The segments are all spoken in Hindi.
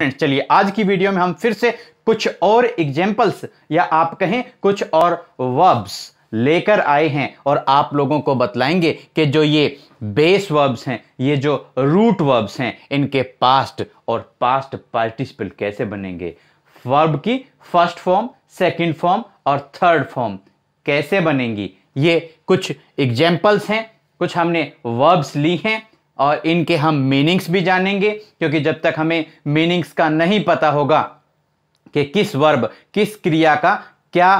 फ्रेंड्स चलिए आज की वीडियो में हम फिर से कुछ और एग्जाम्पल्स या आप कहें कुछ और वर्ब्स लेकर आए हैं और आप लोगों को बतलाएंगे कि जो ये बेस वर्ब्स हैं ये जो रूट वर्ब्स हैं इनके पास्ट और पास्ट पार्टिसिपल कैसे बनेंगे वर्ब की फर्स्ट फॉर्म सेकंड फॉर्म और थर्ड फॉर्म कैसे बनेंगी ये कुछ एग्जाम्पल्स हैं कुछ हमने वर्ब्स ली हैं और इनके हम मीनिंग्स भी जानेंगे क्योंकि जब तक हमें मीनिंग्स का नहीं पता होगा कि किस वर्ब किस क्रिया का क्या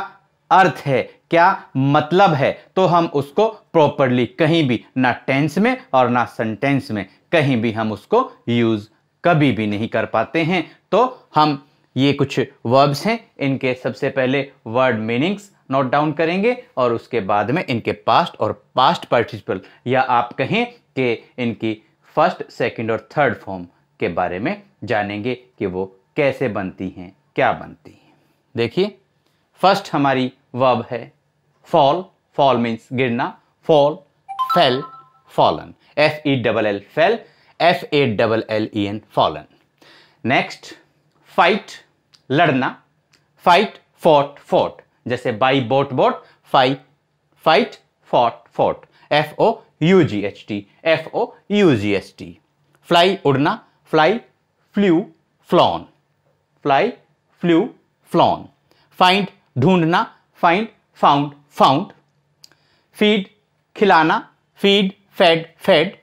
अर्थ है क्या मतलब है तो हम उसको प्रॉपरली कहीं भी ना टेंस में और ना सेंटेंस में कहीं भी हम उसको यूज़ कभी भी नहीं कर पाते हैं तो हम ये कुछ वर्ब्स हैं इनके सबसे पहले वर्ड मीनिंग्स नोट डाउन करेंगे और उसके बाद में इनके पास्ट और पास्ट पार्टिसिपल या आप कहें के इनकी फर्स्ट सेकंड और थर्ड फॉर्म के बारे में जानेंगे कि वो कैसे बनती हैं क्या बनती हैं देखिए फर्स्ट हमारी वर्ब है फॉल फॉल मीन्स गिरना fall fell fallen F E double L fell F A double L E N fallen next fight लड़ना फाइट फोट फोट जैसे buy bought bought fight fight fought fought F O UGHT. FO UGST. Fly udna, fly flew flown. Fly flew flown. Find dhundna, find found found. Feed khilana, feed fed fed.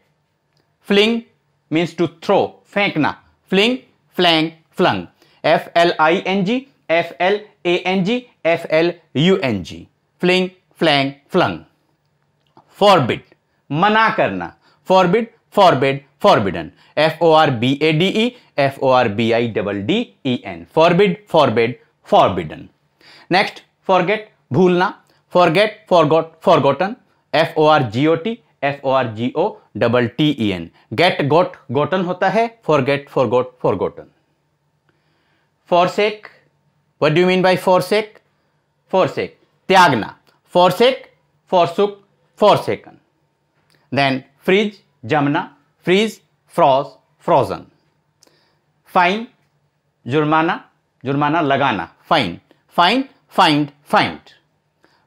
Fling means to throw, fekna. Fling flang flung. F L I N G F L A N G F L U N G. Fling flang flung. Forbid मना करना forbid forbid forbidden F O R B A D E F O R B I double D E N forbid forbid forbidden next forget भूलना forget forgot forgotten F O R G O T F O R G O double T E N get got gotten होता है forget forgot forgotten forsake what do mean by forsake forsake त्यागना forsake forsook forsaken Then freeze, jamna, freeze, froze, frozen. Fine, jurmana, जुर्माना लगाना fine fine find find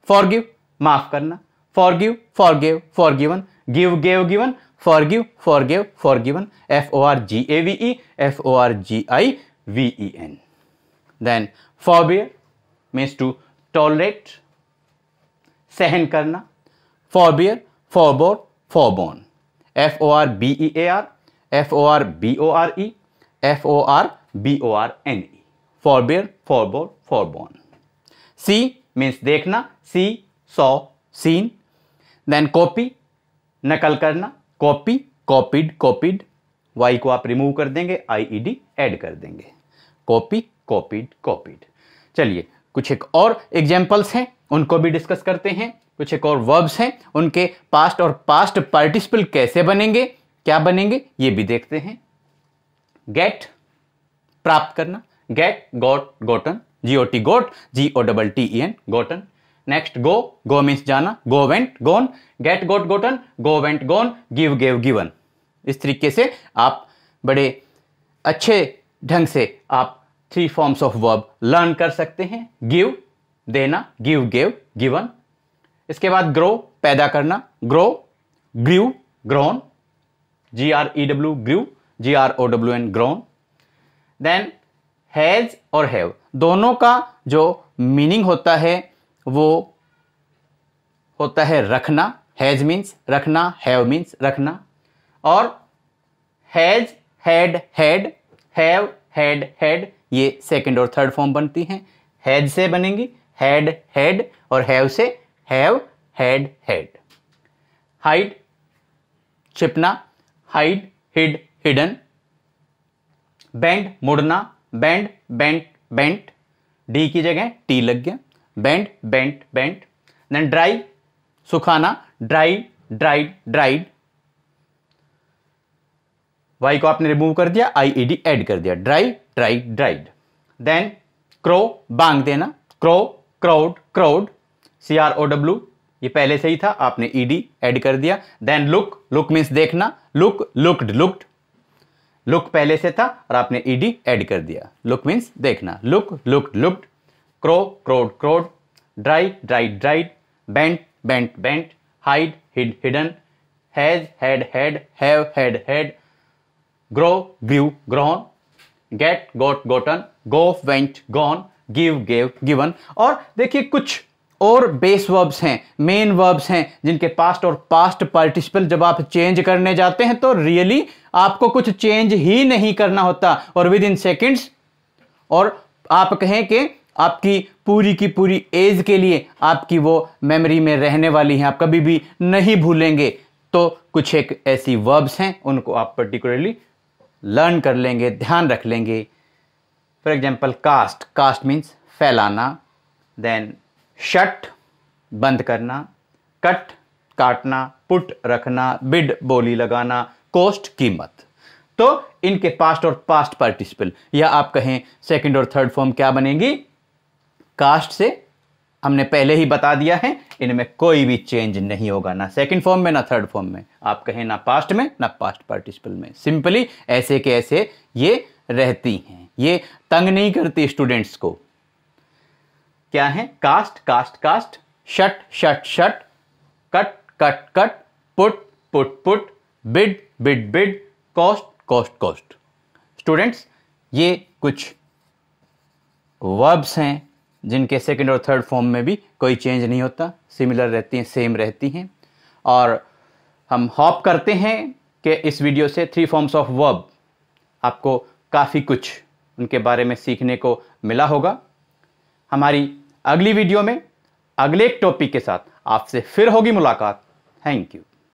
forgive माफ करना for forgive gave forgiven give gave given for forgive gave forgiven F O R G A V E F O R G I V E N then forbear means to tolerate सहन करना फॉरबियर फॉरबोर फॉबोन F O R B E A R F O R B O R E F O R B O R N E forbear forbore forborne see means देखना see saw seen then copy नकल करना कॉपी कॉपीड कॉपीड वाई को आप रिमूव कर देंगे आई ई डी एड कर देंगे कॉपी कॉपीड कॉपीड चलिए कुछ एक और एग्जाम्पल्स हैं उनको भी डिस्कस करते हैं कुछ एक और वर्ब्स हैं उनके पास्ट और पास्ट पार्टिसिपल कैसे बनेंगे क्या बनेंगे ये भी देखते हैं गेट प्राप्त करना get got gotten G O T got G O double T E N gotten next go go means जाना go went gone get got gotten go went gone give gave given इस तरीके से आप बड़े अच्छे ढंग से आप three forms of verb learn कर सकते हैं गिव देना गिव गेव गिवन इसके बाद ग्रो पैदा करना grow grew grown G R E W grew G R O W N grown then has और हैव दोनों का जो मीनिंग होता है वो होता है रखना हैज मीन्स रखना हैव मीन्स रखना और has had had have had had ये सेकेंड और थर्ड फॉर्म बनती हैं हैज से बनेंगी हैड हैड और हैव से हैव हैड हैड हाइड छिपना हाइड हिड हिडन बेंड मुड़ना बेंड बेंट बेंट डी की जगह टी लग गया bend bent bent then dry सुखाना ड्राई ड्राइड ड्राइड वाई को आपने रिमूव कर दिया आई ई डी एड कर दिया dry dry dried then crow बांग देना crow crowed crowed C R O W ये पहले से ही था आपने ई डी एड कर दिया देन लुक लुक मीन्स देखना लुक लुकड लुकड लुक पहले से था और आपने ई डी एड कर दिया लुक मीन्स देखना look looked looked crow crowed crowed dry dry dried bent bent bent hide hid hidden has had had have had had grow grew grown get got gotten go went gone give gave given और देखिए कुछ और बेस वर्ब्स हैं मेन वर्ब्स हैं जिनके पास्ट और पास्ट पार्टिसिपल जब आप चेंज करने जाते हैं तो रियली really आपको कुछ चेंज ही नहीं करना होता और विद इन सेकेंड्स और आप कहें कि आपकी पूरी की पूरी एज के लिए आपकी वो मेमोरी में रहने वाली हैं आप कभी भी नहीं भूलेंगे तो कुछ एक ऐसी वर्ब्स हैं उनको आप पर्टिकुलरली लर्न कर लेंगे ध्यान रख लेंगे for example cast cast means फैलाना देन शट बंद करना कट काटना पुट रखना बिड बोली लगाना कोस्ट कीमत तो इनके पास्ट और पास्ट पार्टिसिपल या आप कहें सेकंड और थर्ड फॉर्म क्या बनेगी कास्ट से हमने पहले ही बता दिया है इनमें कोई भी चेंज नहीं होगा ना सेकंड फॉर्म में ना थर्ड फॉर्म में आप कहें ना पास्ट में ना पास्ट पार्टिसिपल में सिंपली ऐसे के ऐसे ये रहती हैं ये तंग नहीं करती स्टूडेंट्स को क्या है cast cast cast shut shut shut cut cut cut put put put bid bid bid cost cost cost students ये कुछ वर्ब्स हैं जिनके सेकेंड और थर्ड फॉर्म में भी कोई चेंज नहीं होता सिमिलर रहती हैं सेम रहती हैं और हम हॉप करते हैं कि इस वीडियो से थ्री फॉर्म्स ऑफ वर्ब आपको काफ़ी कुछ उनके बारे में सीखने को मिला होगा हमारी अगली वीडियो में अगले एक टॉपिक के साथ आपसे फिर होगी मुलाकात थैंक यू